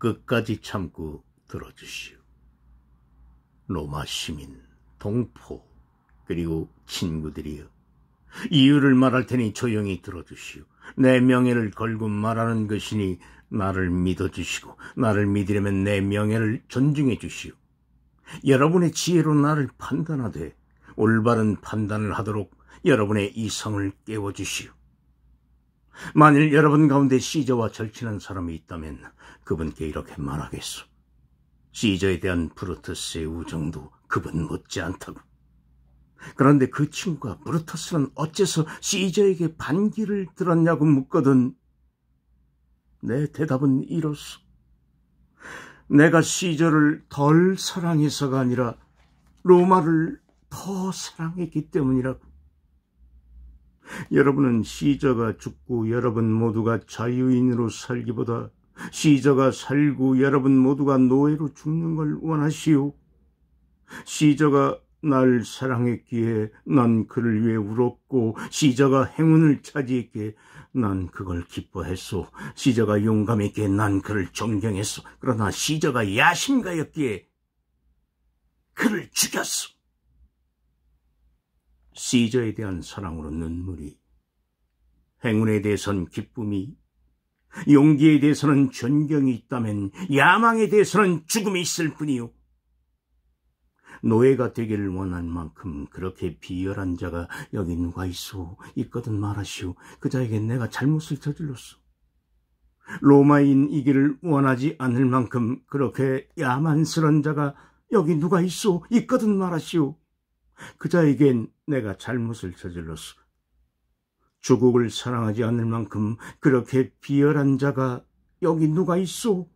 끝까지 참고 들어주시오. 로마 시민, 동포, 그리고 친구들이여. 이유를 말할 테니 조용히 들어주시오. 내 명예를 걸고 말하는 것이니 나를 믿어주시고 나를 믿으려면 내 명예를 존중해 주시오. 여러분의 지혜로 나를 판단하되 올바른 판단을 하도록 여러분의 이성을 깨워주시오. 만일 여러분 가운데 시저와 절친한 사람이 있다면 그분께 이렇게 말하겠소. 시저에 대한 브루터스의 우정도 그분 못지않다고. 그런데 그 친구가 브루터스는 어째서 시저에게 반기를 들었냐고 묻거든 내 대답은 이로써 내가 시저를 덜 사랑해서가 아니라 로마를 더 사랑했기 때문이라고. 여러분은 시저가 죽고 여러분 모두가 자유인으로 살기보다 시저가 살고 여러분 모두가 노예로 죽는 걸 원하시오. 시저가 날 사랑했기에 난 그를 위해 울었고 시저가 행운을 차지했기에 난 그걸 기뻐했소. 시저가 용감했기에 난 그를 존경했소. 그러나 시저가 야심가였기에 그를 죽였소. 시저에 대한 사랑으로 눈물이, 행운에 대해선 기쁨이, 용기에 대해서는 존경이 있다면 야망에 대해서는 죽음이 있을 뿐이요. 노예가 되기를 원한 만큼 그렇게 비열한 자가 여기 누가 있소 있거든 말하시오. 그 자에게 내가 잘못을 저질렀소. 로마인이기를 원하지 않을 만큼 그렇게 야만스런 자가 여기 누가 있소 있거든 말하시오. 그 자에겐 내가 잘못을 저질렀어. 조국을 사랑하지 않을 만큼 그렇게 비열한 자가 여기 누가 있소?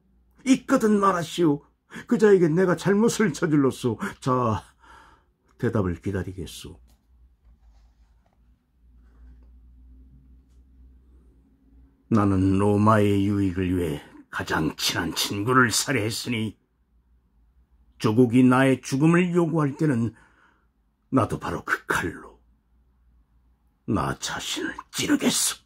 있거든 말하시오. 그 자에게 내가 잘못을 저질렀소. 자, 대답을 기다리겠소. 나는 로마의 유익을 위해 가장 친한 친구를 살해했으니 조국이 나의 죽음을 요구할 때는 나도 바로 그 칼로 나 자신을 찌르겠어.